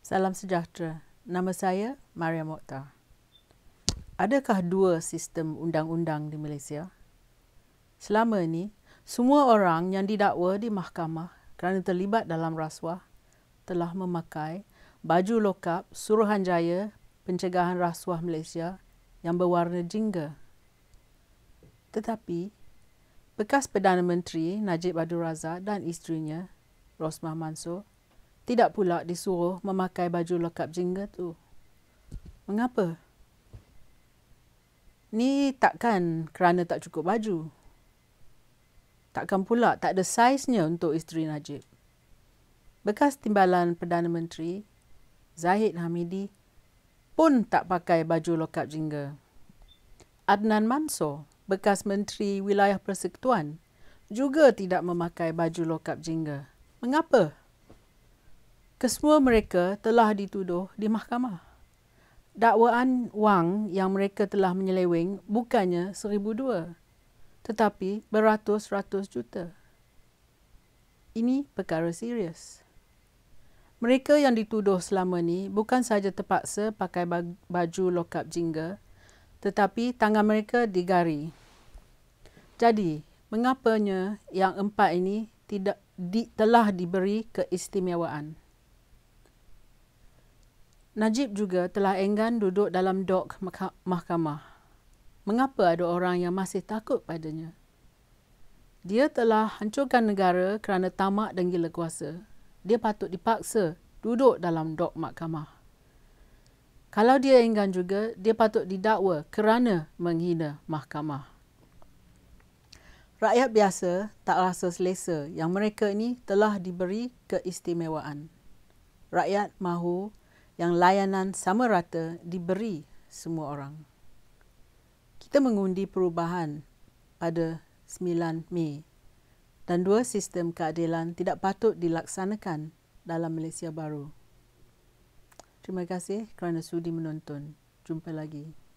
Salam sejahtera. Nama saya Maria Mokhtar. Adakah dua sistem undang-undang di Malaysia? Selama ini, semua orang yang didakwa di mahkamah kerana terlibat dalam rasuah telah memakai baju lokap Suruhanjaya Pencegahan Rasuah Malaysia yang berwarna jingga. Tetapi, bekas Perdana Menteri Najib Abdul Razak dan isterinya, Rosmah Mansor tidak pula disuruh memakai baju lokap jingga tu. Mengapa? Ni takkan kerana tak cukup baju. Takkan pula tak ada saiznya untuk isteri Najib. Bekas timbalan Perdana Menteri, Zahid Hamidi, pun tak pakai baju lokap jingga. Adnan Mansor bekas menteri wilayah persekutuan, juga tidak memakai baju lokap jingga. Mengapa? Kesemua mereka telah dituduh di mahkamah. Dakwaan wang yang mereka telah menyeleweng bukannya seribu dua, tetapi beratus-ratus juta. Ini perkara serius. Mereka yang dituduh selama ini bukan sahaja terpaksa pakai baju lokap jingga tetapi tangan mereka digari. Jadi, mengapanya yang empat ini tidak di, telah diberi keistimewaan? Najib juga telah enggan duduk dalam dok mahkamah. Mengapa ada orang yang masih takut padanya? Dia telah hancurkan negara kerana tamak dan gila kuasa. Dia patut dipaksa duduk dalam dok mahkamah. Kalau dia enggan juga, dia patut didakwa kerana menghina mahkamah. Rakyat biasa tak rasa selesa yang mereka ini telah diberi keistimewaan. Rakyat mahu yang layanan sama rata diberi semua orang. Kita mengundi perubahan pada 9 Mei dan dua sistem keadilan tidak patut dilaksanakan dalam Malaysia baru. Terima kasih kerana sudi menonton. Jumpa lagi.